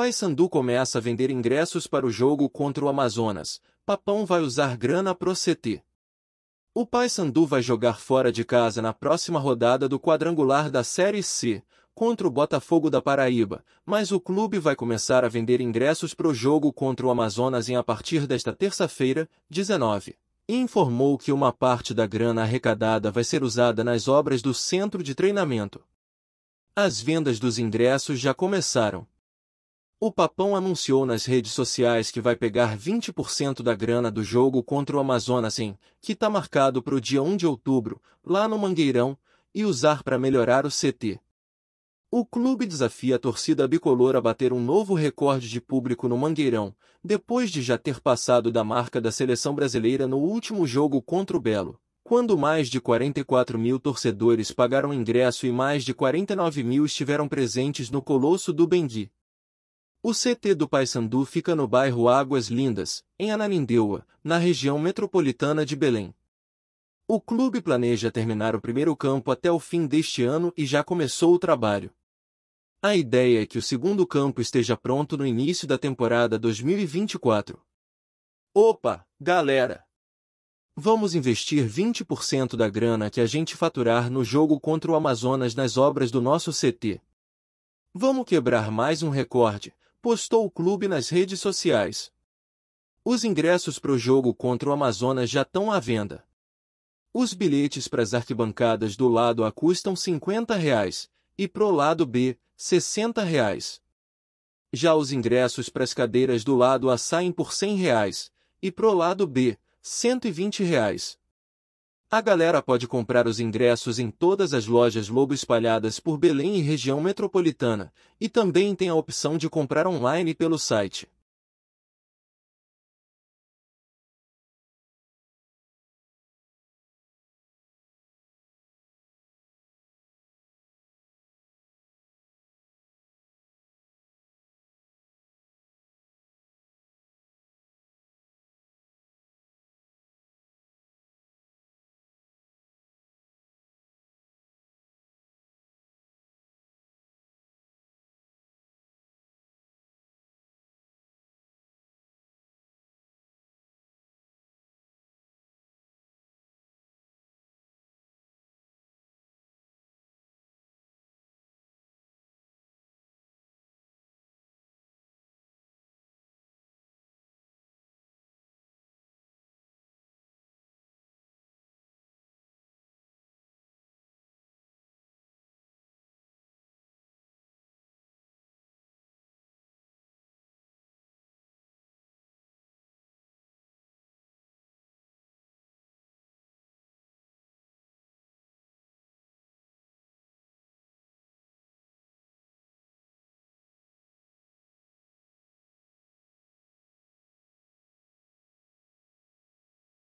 Paysandu começa a vender ingressos para o jogo contra o Amazonas. Papão vai usar grana pro CT. O Paysandu vai jogar fora de casa na próxima rodada do quadrangular da Série C, contra o Botafogo da Paraíba, mas o clube vai começar a vender ingressos pro jogo contra o Amazonas em a partir desta terça-feira, 19 informou que uma parte da grana arrecadada vai ser usada nas obras do centro de treinamento. As vendas dos ingressos já começaram, o Papão anunciou nas redes sociais que vai pegar 20% da grana do jogo contra o Amazonas em, que está marcado para o dia 1 de outubro, lá no Mangueirão, e usar para melhorar o CT. O clube desafia a torcida bicolor a bater um novo recorde de público no Mangueirão, depois de já ter passado da marca da seleção brasileira no último jogo contra o Belo, quando mais de 44 mil torcedores pagaram ingresso e mais de 49 mil estiveram presentes no Colosso do Bengui. O CT do Paysandu fica no bairro Águas Lindas, em Ananindeua, na região metropolitana de Belém. O clube planeja terminar o primeiro campo até o fim deste ano e já começou o trabalho. A ideia é que o segundo campo esteja pronto no início da temporada 2024. Opa, galera! Vamos investir 20% da grana que a gente faturar no jogo contra o Amazonas nas obras do nosso CT. Vamos quebrar mais um recorde, postou o clube nas redes sociais. Os ingressos para o jogo contra o Amazonas já estão à venda. Os bilhetes para as arquibancadas do lado A custam R$ 50 reais, e pro lado B, R$ 60 reais. Já os ingressos para as cadeiras do lado A saem por R$ 100 reais, e pro lado B, R$ 120 reais. A galera pode comprar os ingressos em todas as lojas Lobo espalhadas por Belém e região metropolitana, e também tem a opção de comprar online pelo site.